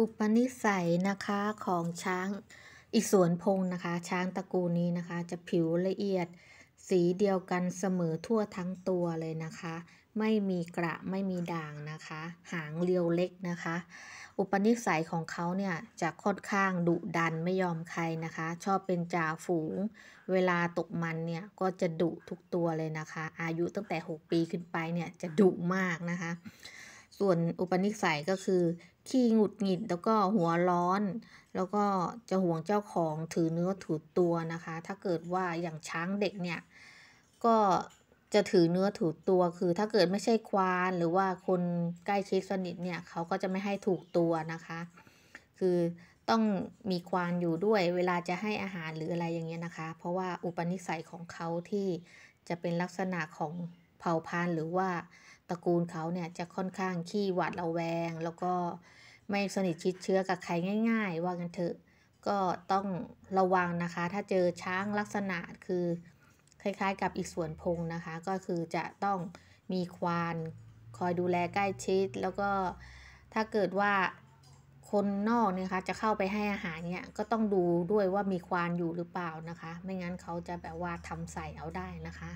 อุปนิสัยนะคะของช้างอิสวนพงนะคะ ช้างตระกูลนี้นะคะ จะผิวละเอียดสีเดียวกันเสมอทั่วทั้งตัวเลยนะคะ ไม่มีกระ ไม่มีด่างนะคะ หางเรียวเล็กนะคะ อุปนิสัยของเขาเนี่ยจะค่อนข้างดุดันไม่ยอมใครนะคะ ชอบเป็นจ่าฝูงเวลาตกมันเนี่ยก็จะดุทุกตัวเลยนะคะ อายุตั้งแต่ 6 ปีขึ้นไปเนี่ยจะดุมากนะคะส่วนอุปนิสัยก็คือขี้หงุดหงิดแล้วก็หัวร้อน แล้วก็จะห่วงเจ้าของถือเนื้อถือตัวนะคะ ถ้าเกิดว่าอย่างช้างเด็กเนี่ยก็จะถือเนื้อถือตัวคือ ถ้าเกิดไม่ใช่ควานหรือว่าคนใกล้ชิดสนิทเนี่ยเขาก็จะไม่ให้ถูกตัวนะคะ คือต้องมีควานอยู่ด้วยเวลาจะให้อาหารหรืออะไรอย่างเงี้ยนะคะ เพราะว่าอุปนิสัยของเขาที่จะเป็นลักษณะของเผ่าพันธุ์หรือว่าตระกูลเขาเนี่ยจะค่อนข้างขี้หวาดระแวง แล้วก็ไม่สนิทชิดเชื้อกับใครง่ายๆ ว่ากันเถอะก็ต้องระวังนะคะ ถ้าเจอช้างลักษณะคือคล้ายๆกับอีกส่วนพงนะคะ ก็คือจะต้องมีควานคอยดูแลใกล้ชิด แล้วก็ถ้าเกิดว่าคนนอกเนี่ยคะจะเข้าไปให้อาหารเนี่ยก็ต้องดูด้วยว่ามีควานอยู่หรือเปล่านะคะ ไม่งั้นเขาจะแบบว่าทำใส่เอาได้นะคะ